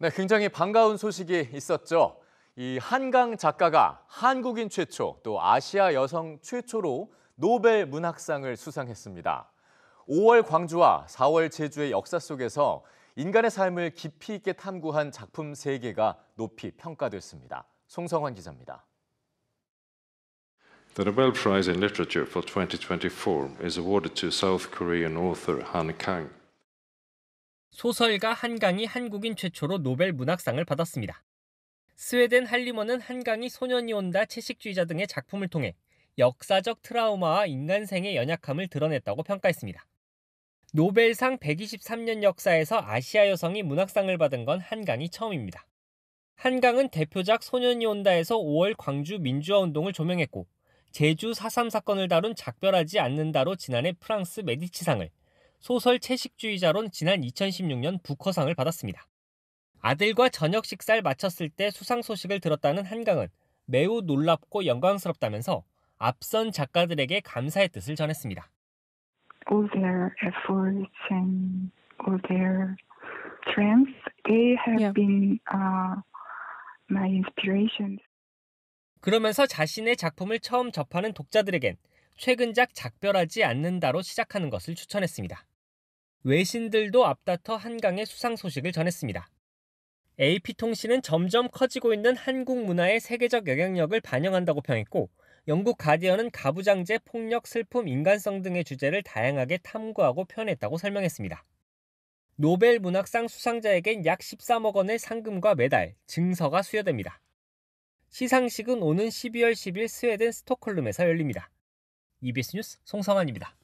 네, 굉장히 반가운 소식이 있었죠. 이 한강 작가가 한국인 최초 또 아시아 여성 최초로 노벨 문학상을 수상했습니다. 5월 광주와 4월 제주의 역사 속에서 인간의 삶을 깊이 있게 탐구한 작품 3개가 높이 평가됐습니다. 송성환 기자입니다. The Nobel Prize in Literature for 2024 is awarded to South Korean author Han Kang. 소설가 한강이 한국인 최초로 노벨 문학상을 받았습니다. 스웨덴 할리먼은 한강이 소년이 온다, 채식주의자 등의 작품을 통해 역사적 트라우마와 인간생의 연약함을 드러냈다고 평가했습니다. 노벨상 123년 역사에서 아시아 여성이 문학상을 받은 건 한강이 처음입니다. 한강은 대표작 소년이 온다에서 5월 광주 민주화 운동을 조명했고 제주 4.3 사건을 다룬 작별하지 않는다로 지난해 프랑스 메디치상을 소설 채식주의자론 지난 2016년 부커상을 받았습니다. 아들과 저녁 식사를 마쳤을 때 수상 소식을 들었다는 한강은 매우 놀랍고 영광스럽다면서 앞선 작가들에게 감사의 뜻을 전했습니다. All their efforts and all their triumphs, they have yeah. been uh, my i n s p i r a t i o n 그러면서 자신의 작품을 처음 접하는 독자들에겐 최근작 작별하지 않는다로 시작하는 것을 추천했습니다. 외신들도 앞다퉈 한강의 수상 소식을 전했습니다. AP통신은 점점 커지고 있는 한국 문화의 세계적 영향력을 반영한다고 평했고, 영국 가디언은 가부장제, 폭력, 슬픔, 인간성 등의 주제를 다양하게 탐구하고 표현했다고 설명했습니다. 노벨 문학상 수상자에겐 약 13억 원의 상금과 메달, 증서가 수여됩니다. 시상식은 오는 12월 10일 스웨덴 스톡홀름에서 열립니다. EBS 뉴스 송성환입니다.